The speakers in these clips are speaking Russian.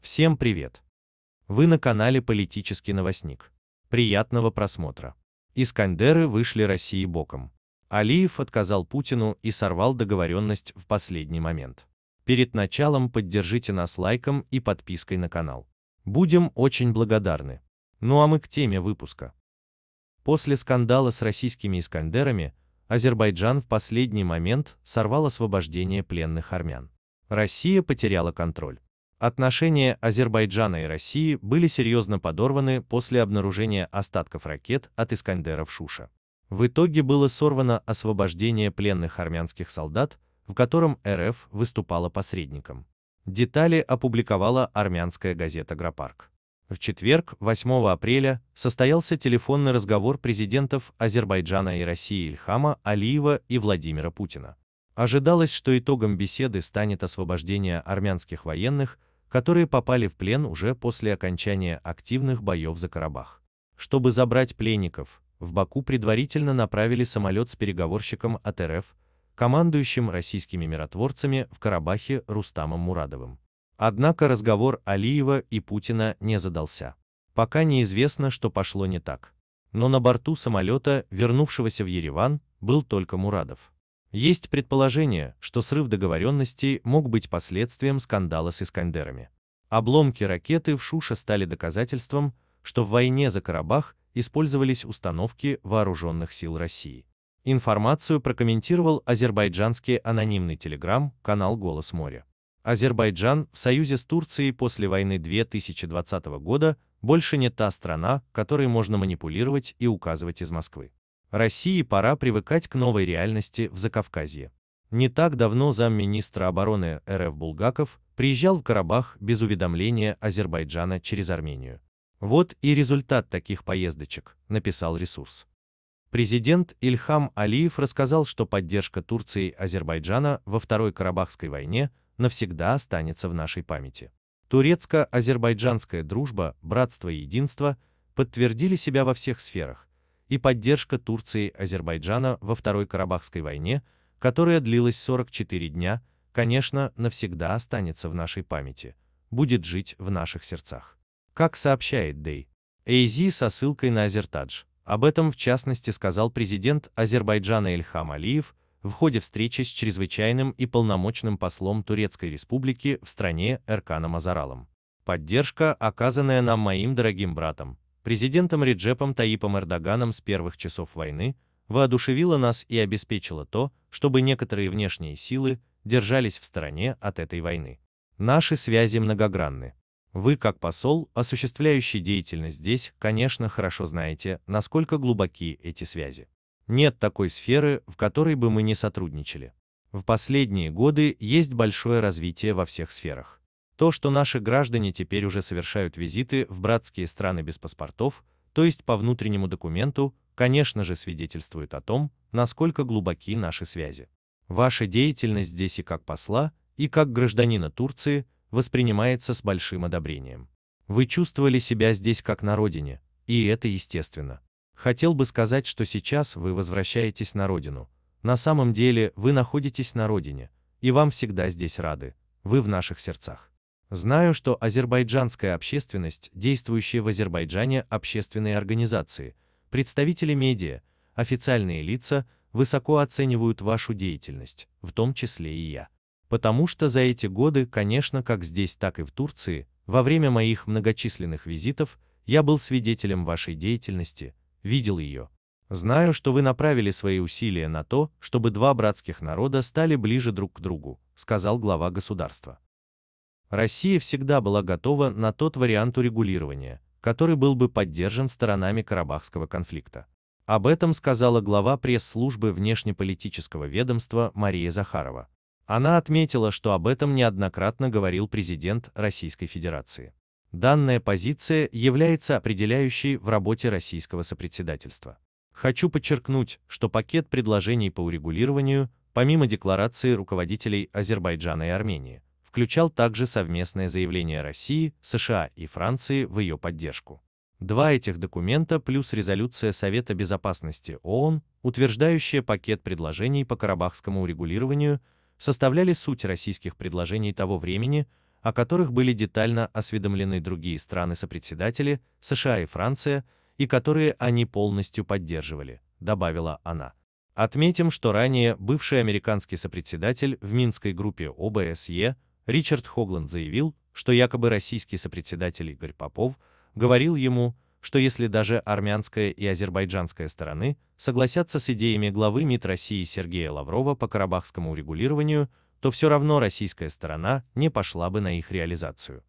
Всем привет! Вы на канале «Политический новостник». Приятного просмотра! Искандеры вышли России боком. Алиев отказал Путину и сорвал договоренность в последний момент. Перед началом поддержите нас лайком и подпиской на канал. Будем очень благодарны. Ну а мы к теме выпуска. После скандала с российскими Искандерами, Азербайджан в последний момент сорвал освобождение пленных армян. Россия потеряла контроль. Отношения Азербайджана и России были серьезно подорваны после обнаружения остатков ракет от Искандера в Шуша. В итоге было сорвано освобождение пленных армянских солдат, в котором РФ выступала посредником. Детали опубликовала армянская газета «Гропарк». В четверг, 8 апреля, состоялся телефонный разговор президентов Азербайджана и России Ильхама Алиева и Владимира Путина. Ожидалось, что итогом беседы станет освобождение армянских военных, которые попали в плен уже после окончания активных боев за Карабах. Чтобы забрать пленников, в Баку предварительно направили самолет с переговорщиком от РФ, командующим российскими миротворцами в Карабахе Рустамом Мурадовым. Однако разговор Алиева и Путина не задался. Пока неизвестно, что пошло не так. Но на борту самолета, вернувшегося в Ереван, был только Мурадов. Есть предположение, что срыв договоренностей мог быть последствием скандала с Искандерами. Обломки ракеты в Шуша стали доказательством, что в войне за Карабах использовались установки вооруженных сил России. Информацию прокомментировал азербайджанский анонимный телеграм-канал «Голос моря». Азербайджан в союзе с Турцией после войны 2020 года больше не та страна, которой можно манипулировать и указывать из Москвы. России пора привыкать к новой реальности в Закавказье. Не так давно замминистра обороны РФ Булгаков приезжал в Карабах без уведомления Азербайджана через Армению. Вот и результат таких поездочек, написал ресурс. Президент Ильхам Алиев рассказал, что поддержка Турции Азербайджана во Второй Карабахской войне – навсегда останется в нашей памяти. Турецко-азербайджанская дружба, братство и единство подтвердили себя во всех сферах, и поддержка Турции Азербайджана во Второй Карабахской войне, которая длилась 44 дня, конечно, навсегда останется в нашей памяти, будет жить в наших сердцах. Как сообщает Дей, Эйзи со ссылкой на Азертадж, об этом в частности сказал президент Азербайджана Эльхам Алиев, в ходе встречи с чрезвычайным и полномочным послом Турецкой Республики в стране Эрканом Азаралом. Поддержка, оказанная нам моим дорогим братом, президентом Реджепом Таипом Эрдоганом с первых часов войны, воодушевила нас и обеспечила то, чтобы некоторые внешние силы держались в стороне от этой войны. Наши связи многогранны. Вы, как посол, осуществляющий деятельность здесь, конечно, хорошо знаете, насколько глубоки эти связи. Нет такой сферы, в которой бы мы не сотрудничали. В последние годы есть большое развитие во всех сферах. То, что наши граждане теперь уже совершают визиты в братские страны без паспортов, то есть по внутреннему документу, конечно же свидетельствует о том, насколько глубоки наши связи. Ваша деятельность здесь и как посла, и как гражданина Турции воспринимается с большим одобрением. Вы чувствовали себя здесь как на родине, и это естественно. Хотел бы сказать, что сейчас вы возвращаетесь на родину. На самом деле вы находитесь на родине, и вам всегда здесь рады. Вы в наших сердцах. Знаю, что азербайджанская общественность, действующие в Азербайджане общественные организации, представители медиа, официальные лица высоко оценивают вашу деятельность, в том числе и я. Потому что за эти годы, конечно, как здесь, так и в Турции, во время моих многочисленных визитов, я был свидетелем вашей деятельности – видел ее. Знаю, что вы направили свои усилия на то, чтобы два братских народа стали ближе друг к другу, сказал глава государства. Россия всегда была готова на тот вариант урегулирования, который был бы поддержан сторонами Карабахского конфликта. Об этом сказала глава пресс-службы внешнеполитического ведомства Мария Захарова. Она отметила, что об этом неоднократно говорил президент Российской Федерации. Данная позиция является определяющей в работе российского сопредседательства. Хочу подчеркнуть, что пакет предложений по урегулированию, помимо декларации руководителей Азербайджана и Армении, включал также совместное заявление России, США и Франции в ее поддержку. Два этих документа плюс резолюция Совета Безопасности ООН, утверждающая пакет предложений по карабахскому урегулированию, составляли суть российских предложений того времени, о которых были детально осведомлены другие страны-сопредседатели, США и Франция, и которые они полностью поддерживали, добавила она. Отметим, что ранее бывший американский сопредседатель в Минской группе ОБСЕ Ричард Хогланд заявил, что якобы российский сопредседатель Игорь Попов говорил ему, что если даже армянская и азербайджанская стороны согласятся с идеями главы МИД России Сергея Лаврова по карабахскому урегулированию, то все равно российская сторона не пошла бы на их реализацию.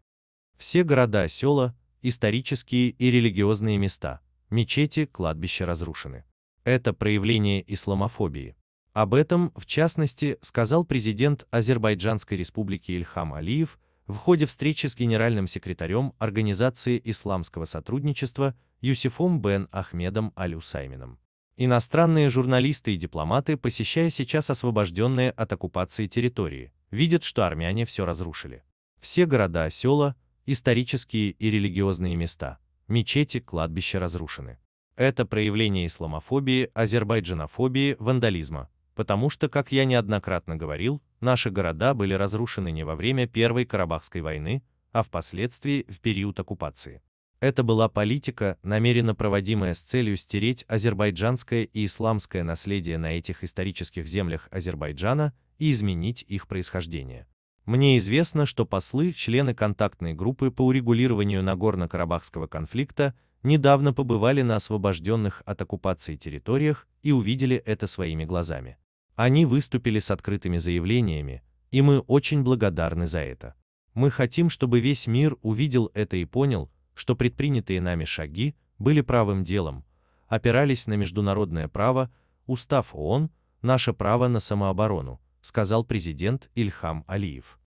Все города, села, исторические и религиозные места, мечети, кладбища разрушены. Это проявление исламофобии. Об этом, в частности, сказал президент Азербайджанской республики Ильхам Алиев в ходе встречи с генеральным секретарем Организации исламского сотрудничества Юсифом Бен Ахмедом Аль-Усаймином. Иностранные журналисты и дипломаты, посещая сейчас освобожденные от оккупации территории, видят, что армяне все разрушили. Все города, села, исторические и религиозные места, мечети, кладбища разрушены. Это проявление исламофобии, азербайджанофобии, вандализма, потому что, как я неоднократно говорил, наши города были разрушены не во время Первой Карабахской войны, а впоследствии в период оккупации. Это была политика, намеренно проводимая с целью стереть азербайджанское и исламское наследие на этих исторических землях Азербайджана и изменить их происхождение. Мне известно, что послы, члены контактной группы по урегулированию Нагорно-Карабахского конфликта, недавно побывали на освобожденных от оккупации территориях и увидели это своими глазами. Они выступили с открытыми заявлениями, и мы очень благодарны за это. Мы хотим, чтобы весь мир увидел это и понял, что предпринятые нами шаги были правым делом, опирались на международное право, устав ООН, наше право на самооборону, сказал президент Ильхам Алиев.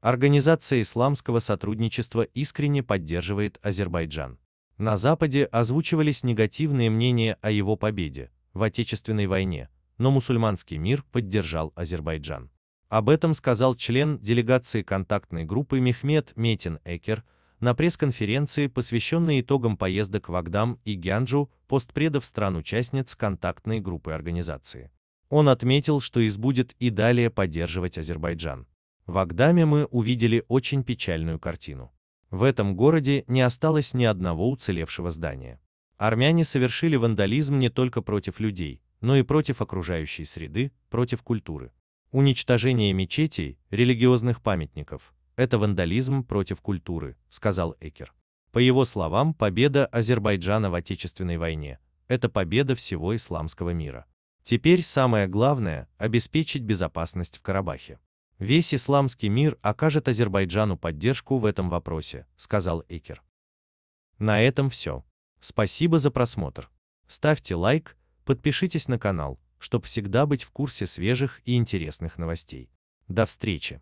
Организация исламского сотрудничества искренне поддерживает Азербайджан. На Западе озвучивались негативные мнения о его победе в Отечественной войне, но мусульманский мир поддержал Азербайджан. Об этом сказал член делегации контактной группы Мехмед Метин Экер, на пресс-конференции, посвященной итогам поездок в Агдам и Гянджу, постпредов стран-участниц контактной группы организации. Он отметил, что ИС будет и далее поддерживать Азербайджан. В Агдаме мы увидели очень печальную картину. В этом городе не осталось ни одного уцелевшего здания. Армяне совершили вандализм не только против людей, но и против окружающей среды, против культуры. Уничтожение мечетей, религиозных памятников, это вандализм против культуры, сказал Экер. По его словам, победа Азербайджана в Отечественной войне – это победа всего исламского мира. Теперь самое главное – обеспечить безопасность в Карабахе. Весь исламский мир окажет Азербайджану поддержку в этом вопросе, сказал Экер. На этом все. Спасибо за просмотр. Ставьте лайк, подпишитесь на канал, чтобы всегда быть в курсе свежих и интересных новостей. До встречи!